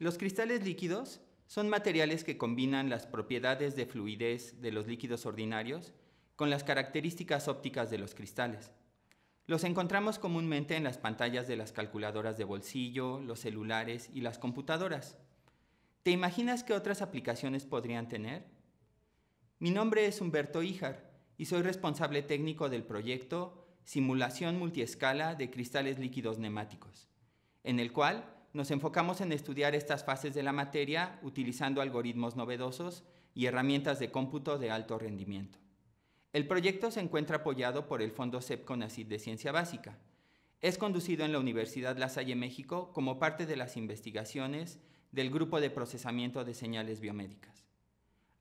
Los cristales líquidos son materiales que combinan las propiedades de fluidez de los líquidos ordinarios con las características ópticas de los cristales. Los encontramos comúnmente en las pantallas de las calculadoras de bolsillo, los celulares y las computadoras. ¿Te imaginas qué otras aplicaciones podrían tener? Mi nombre es Humberto Ijar y soy responsable técnico del proyecto Simulación Multiescala de Cristales Líquidos Nemáticos, en el cual nos enfocamos en estudiar estas fases de la materia utilizando algoritmos novedosos y herramientas de cómputo de alto rendimiento. El proyecto se encuentra apoyado por el Fondo CEP CONACYT de Ciencia Básica. Es conducido en la Universidad La Salle México como parte de las investigaciones del Grupo de Procesamiento de Señales Biomédicas.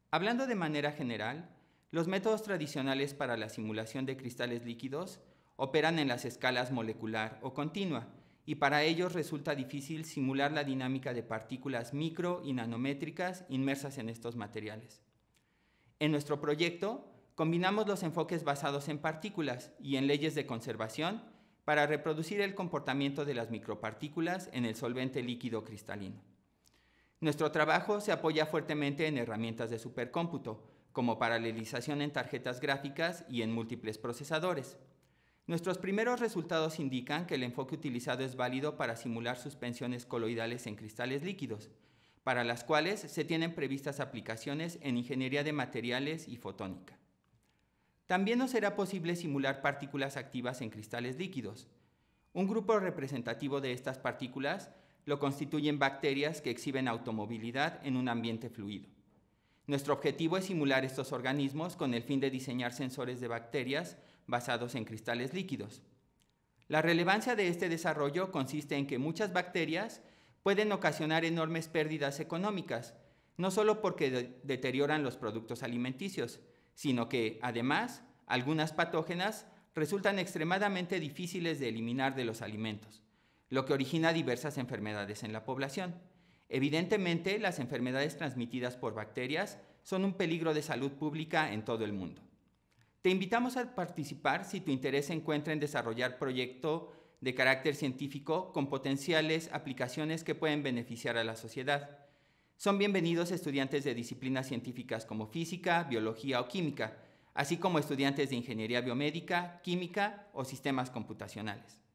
Hablando de manera general, los métodos tradicionales para la simulación de cristales líquidos operan en las escalas molecular o continua, y para ellos resulta difícil simular la dinámica de partículas micro y nanométricas inmersas en estos materiales. En nuestro proyecto, combinamos los enfoques basados en partículas y en leyes de conservación para reproducir el comportamiento de las micropartículas en el solvente líquido cristalino. Nuestro trabajo se apoya fuertemente en herramientas de supercómputo, como paralelización en tarjetas gráficas y en múltiples procesadores. Nuestros primeros resultados indican que el enfoque utilizado es válido para simular suspensiones coloidales en cristales líquidos, para las cuales se tienen previstas aplicaciones en ingeniería de materiales y fotónica. También nos será posible simular partículas activas en cristales líquidos. Un grupo representativo de estas partículas lo constituyen bacterias que exhiben automovilidad en un ambiente fluido. Nuestro objetivo es simular estos organismos con el fin de diseñar sensores de bacterias basados en cristales líquidos. La relevancia de este desarrollo consiste en que muchas bacterias pueden ocasionar enormes pérdidas económicas, no solo porque deterioran los productos alimenticios, sino que, además, algunas patógenas resultan extremadamente difíciles de eliminar de los alimentos, lo que origina diversas enfermedades en la población. Evidentemente, las enfermedades transmitidas por bacterias son un peligro de salud pública en todo el mundo. Te invitamos a participar si tu interés se encuentra en desarrollar proyectos de carácter científico con potenciales aplicaciones que pueden beneficiar a la sociedad. Son bienvenidos estudiantes de disciplinas científicas como física, biología o química, así como estudiantes de ingeniería biomédica, química o sistemas computacionales.